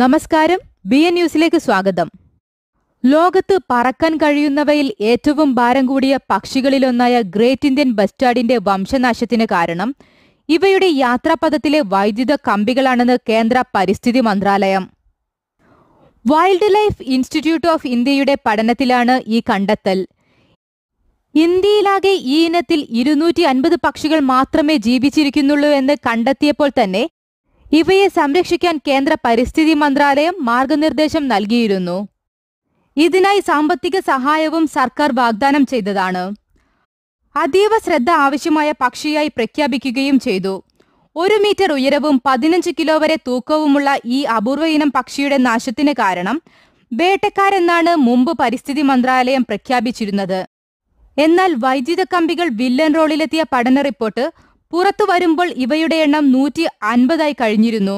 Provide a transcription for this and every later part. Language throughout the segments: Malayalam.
നമസ്കാരം ബി എൻ ന്യൂസിലേക്ക് സ്വാഗതം ലോകത്ത് പറക്കാൻ കഴിയുന്നവയിൽ ഏറ്റവും ഭാരം കൂടിയ പക്ഷികളിലൊന്നായ ഗ്രേറ്റ് ഇന്ത്യൻ ബസ്റ്റാർഡിന്റെ വംശനാശത്തിന് കാരണം ഇവയുടെ യാത്രാപഥത്തിലെ വൈദ്യുത കമ്പികളാണെന്ന് കേന്ദ്ര പരിസ്ഥിതി മന്ത്രാലയം വൈൽഡ് ലൈഫ് ഇൻസ്റ്റിറ്റ്യൂട്ട് ഓഫ് ഇന്ത്യയുടെ പഠനത്തിലാണ് ഈ കണ്ടെത്തൽ ഇന്ത്യയിലാകെ ഈ ഇനത്തിൽ ഇരുന്നൂറ്റി അൻപത് പക്ഷികൾ മാത്രമേ ജീവിച്ചിരിക്കുന്നുള്ളൂ എന്ന് കണ്ടെത്തിയപ്പോൾ തന്നെ ഇവയെ സംരക്ഷിക്കാൻ കേന്ദ്ര പരിസ്ഥിതി മന്ത്രാലയം മാർഗനിർദ്ദേശം നൽകിയിരുന്നു ഇതിനായി സാമ്പത്തിക സഹായവും സർക്കാർ വാഗ്ദാനം ചെയ്തതാണ് അതീവ ശ്രദ്ധ ആവശ്യമായ പക്ഷിയായി പ്രഖ്യാപിക്കുകയും ചെയ്തു ഒരു മീറ്റർ ഉയരവും പതിനഞ്ച് കിലോ വരെ തൂക്കവുമുള്ള ഈ അപൂർവ ഇനം പക്ഷിയുടെ നാശത്തിന് കാരണം വേട്ടക്കാരെന്നാണ് മുമ്പ് പരിസ്ഥിതി മന്ത്രാലയം പ്രഖ്യാപിച്ചിരുന്നത് എന്നാൽ വൈദ്യുത കമ്പികൾ വില്ലൻ റോളിലെത്തിയ പഠന റിപ്പോർട്ട് പുറത്തു വരുമ്പോൾ ഇവയുടെ എണ്ണം നൂറ്റി അൻപതായി കഴിഞ്ഞിരുന്നു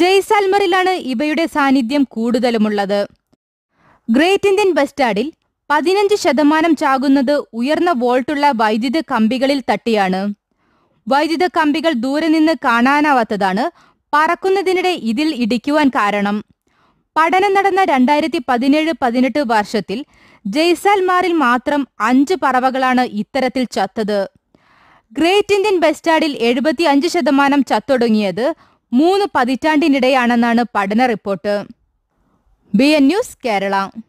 ജയ്സാൽമറിലാണ് ഇവയുടെ സാന്നിധ്യം കൂടുതലുമുള്ളത് ഗ്രേറ്റ് ഇന്ത്യൻ ബസ്റ്റാർഡിൽ പതിനഞ്ച് ശതമാനം ചാകുന്നത് ഉയർന്ന വോൾട്ടുള്ള വൈദ്യുത കമ്പികളിൽ തട്ടിയാണ് വൈദ്യുത കമ്പികൾ ദൂരെ നിന്ന് കാണാനാവാത്തതാണ് പറക്കുന്നതിനിടെ ഇതിൽ ഇടിക്കുവാൻ കാരണം പഠനം നടന്ന രണ്ടായിരത്തി പതിനേഴ് പതിനെട്ട് വർഷത്തിൽ ജയ്സാൽമാറിൽ മാത്രം അഞ്ച് പറവകളാണ് ഇത്തരത്തിൽ ചത്തത് ഗ്രേറ്റ് ഇന്ത്യൻ ബസ്റ്റാർഡിൽ എഴുപത്തി അഞ്ച് ശതമാനം ചത്തൊടുങ്ങിയത് മൂന്ന് പതിറ്റാണ്ടിനിടെയാണെന്നാണ് പഠന report B N news Kerala